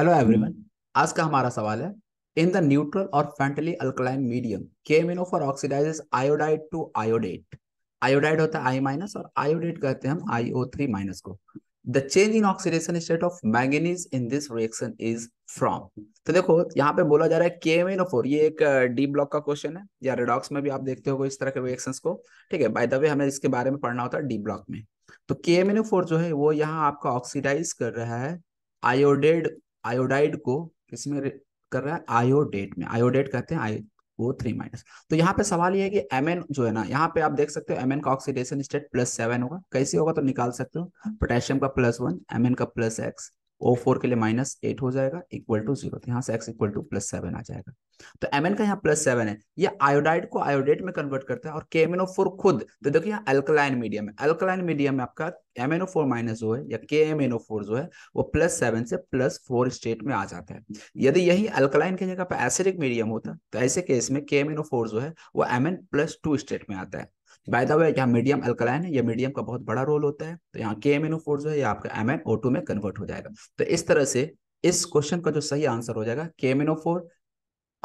hello everyone आज का हमारा सवाल है इन द न्यूट्रल और faintly alkaline medium for oxidizes iodide to iodate iodide होता है आई माइनस और आयोडेट कहते हैं हम आईओ थ्री माइनस को the change in oxidation state of manganese in this reaction is from तो देखो यहाँ पे बोला जा रहा है फोर ये एक डी uh, ब्लॉक का क्वेश्चन है या रेडॉक्स में भी आप देखते हो इस तरह के रिएक्शन को ठीक है बाय द वे हमें इसके बारे में पढ़ना होता है डी ब्लॉक में तो फोर जो है वो यहाँ आपका ऑक्सीडाइज कर रहा है आयोडेड आयोडाइड को किसमें कर रहा है आयोडेट में आयोडेट कहते हैं आयो वो थ्री माइनस तो यहाँ पे सवाल ये है कि एम जो है ना यहाँ पे आप देख सकते हो एम का ऑक्सीडेशन स्टेट प्लस सेवन होगा कैसे होगा तो निकाल सकते हो पोटेशियम का प्लस वन एम का प्लस एक्स ओ फोर के लिए माइनस एट हो जाएगा इक्वल टू जीरो यहाँ से X equal to plus seven आ जाएगा तो एम का यहाँ प्लस सेवन है ये आयोडाइड को आयोडेट में कन्वर्ट करता है और के खुद तो देखो यहाँ अल्कलाइन मीडियम है अल्कलाइन मीडियम में आपका M N O four minus जो है या के एम एन ओ फोर जो है वो प्लस सेवन से प्लस फोर स्टेट में आ जाता है यदि यही अल्कलाइन की जगह पर एसिडिक मीडियम होता तो ऐसे केस में के एम एन ओ फोर जो है वो M N plus two state में आता है बाय द वे यहाँ मीडियम अल्कलाइन है ये मीडियम का बहुत बड़ा रोल होता है तो यहाँ के एम एन ओ फोर जो है आपका एम एन ओ टू में कन्वर्ट हो जाएगा तो इस तरह से इस क्वेश्चन का जो सही आंसर हो जाएगा K M N O four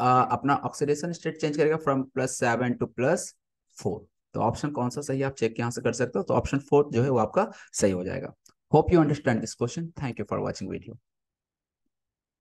अपना ऑक्सीडेशन स्टेट चेंज करेगा from plus seven to plus four तो ऑप्शन कौन सा सही है आप चेक यहाँ से कर सकते हो तो ऑप्शन फोर्थ जो है वो आपका सही हो जाएगा hope you understand this question thank you for watching video